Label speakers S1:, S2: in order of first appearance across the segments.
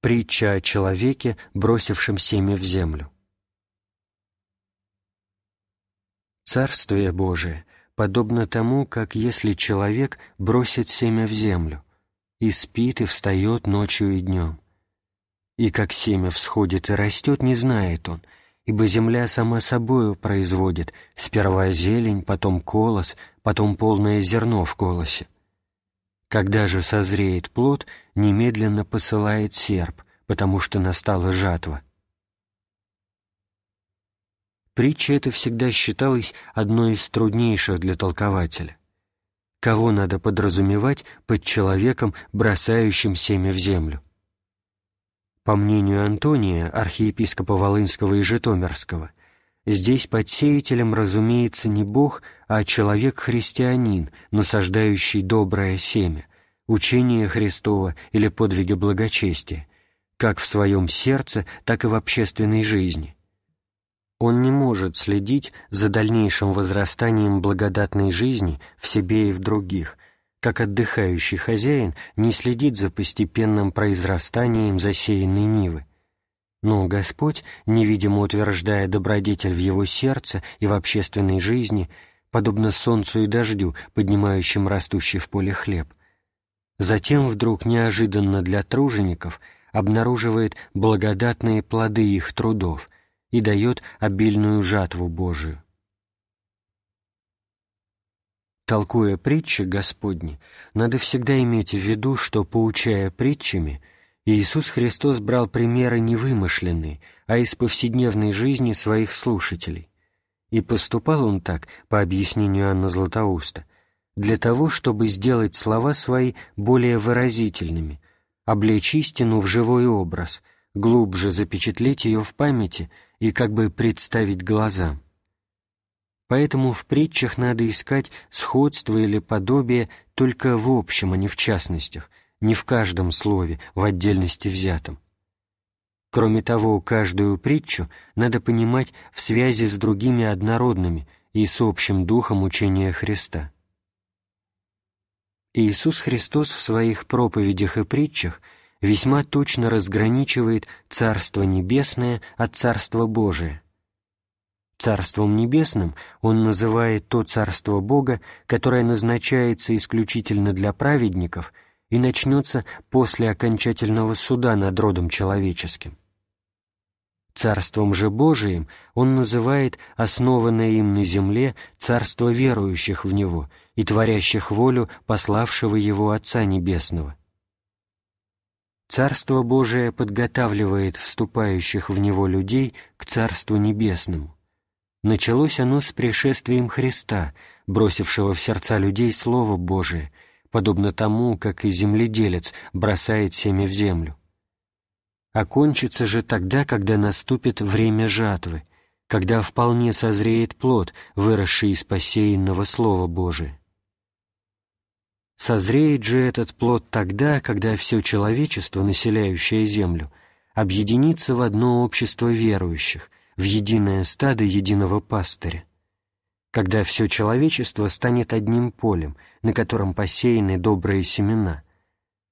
S1: Притча о человеке, бросившем семя в землю. Царствие Божие подобно тому, как если человек бросит семя в землю, и спит, и встает ночью и днем. И как семя всходит и растет, не знает он, ибо земля сама собою производит сперва зелень, потом колос, потом полное зерно в колосе. Когда же созреет плод, немедленно посылает серп, потому что настала жатва. Притча эта всегда считалась одной из труднейших для толкователя. Кого надо подразумевать под человеком, бросающим семя в землю? По мнению Антония, архиепископа Волынского и Житомирского – Здесь под разумеется, не Бог, а человек-христианин, насаждающий доброе семя, учение Христово или подвиги благочестия, как в своем сердце, так и в общественной жизни. Он не может следить за дальнейшим возрастанием благодатной жизни в себе и в других, как отдыхающий хозяин не следит за постепенным произрастанием засеянной нивы. Но Господь, невидимо утверждая добродетель в его сердце и в общественной жизни, подобно солнцу и дождю, поднимающим растущий в поле хлеб, затем вдруг неожиданно для тружеников обнаруживает благодатные плоды их трудов и дает обильную жатву Божию. Толкуя притчи Господни, надо всегда иметь в виду, что, поучая притчами – Иисус Христос брал примеры не вымышленные, а из повседневной жизни своих слушателей. И поступал он так, по объяснению Анна Златоуста, для того, чтобы сделать слова свои более выразительными, облечь истину в живой образ, глубже запечатлеть ее в памяти и как бы представить глазам. Поэтому в притчах надо искать сходство или подобие только в общем, а не в частностях – не в каждом слове, в отдельности взятом. Кроме того, каждую притчу надо понимать в связи с другими однородными и с общим духом учения Христа. Иисус Христос в своих проповедях и притчах весьма точно разграничивает Царство Небесное от Царства Божия. Царством Небесным он называет то Царство Бога, которое назначается исключительно для праведников – и начнется после окончательного суда над родом человеческим. Царством же Божиим он называет основанное им на земле царство верующих в Него и творящих волю пославшего Его Отца Небесного. Царство Божие подготавливает вступающих в Него людей к Царству Небесному. Началось оно с пришествием Христа, бросившего в сердца людей Слово Божие — подобно тому, как и земледелец бросает семя в землю. Окончится а же тогда, когда наступит время жатвы, когда вполне созреет плод, выросший из посеянного Слова Божия. Созреет же этот плод тогда, когда все человечество, населяющее землю, объединится в одно общество верующих, в единое стадо единого пастыря когда все человечество станет одним полем, на котором посеяны добрые семена.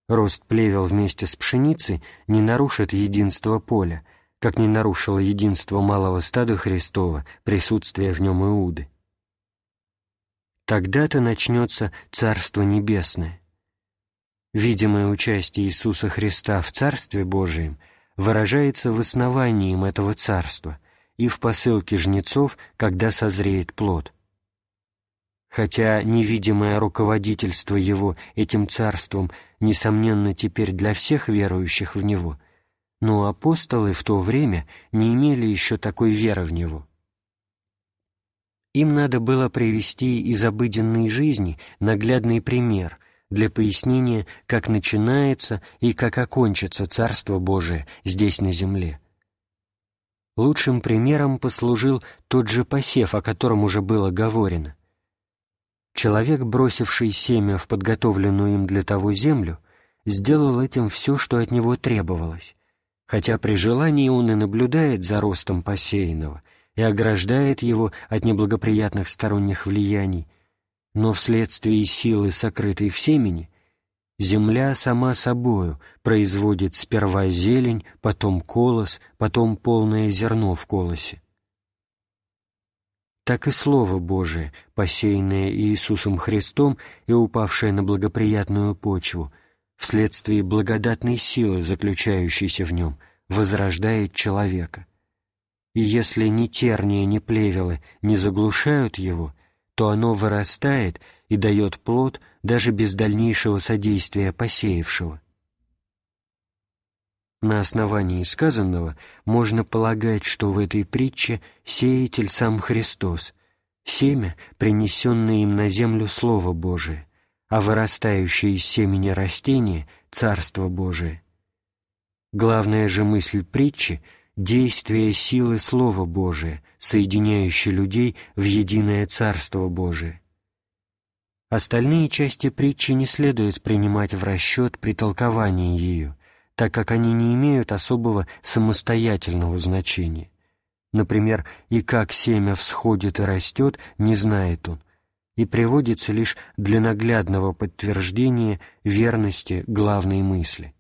S1: Рост плевел вместе с пшеницей не нарушит единство поля, как не нарушило единство малого стада Христова присутствие в нем Иуды. Тогда-то начнется Царство Небесное. Видимое участие Иисуса Христа в Царстве Божием выражается в основании им этого Царства и в посылке жнецов, когда созреет плод хотя невидимое руководительство его этим царством, несомненно, теперь для всех верующих в него, но апостолы в то время не имели еще такой веры в него. Им надо было привести из обыденной жизни наглядный пример для пояснения, как начинается и как окончится Царство Божие здесь на земле. Лучшим примером послужил тот же посев, о котором уже было говорено – Человек, бросивший семя в подготовленную им для того землю, сделал этим все, что от него требовалось, хотя при желании он и наблюдает за ростом посеянного и ограждает его от неблагоприятных сторонних влияний, но вследствие силы, сокрытой в семени, земля сама собою производит сперва зелень, потом колос, потом полное зерно в колосе так и Слово Божие, посеянное Иисусом Христом и упавшее на благоприятную почву, вследствие благодатной силы, заключающейся в нем, возрождает человека. И если ни терния, ни плевелы не заглушают его, то оно вырастает и дает плод даже без дальнейшего содействия посеявшего. На основании сказанного можно полагать, что в этой притче сеятель сам Христос, семя, принесенное им на землю Слово Божие, а вырастающее из семени растение — Царство Божие. Главная же мысль притчи — действие силы Слова Божия, соединяющей людей в единое Царство Божие. Остальные части притчи не следует принимать в расчет при толковании ее — так как они не имеют особого самостоятельного значения. Например, и как семя всходит и растет, не знает он, и приводится лишь для наглядного подтверждения верности главной мысли.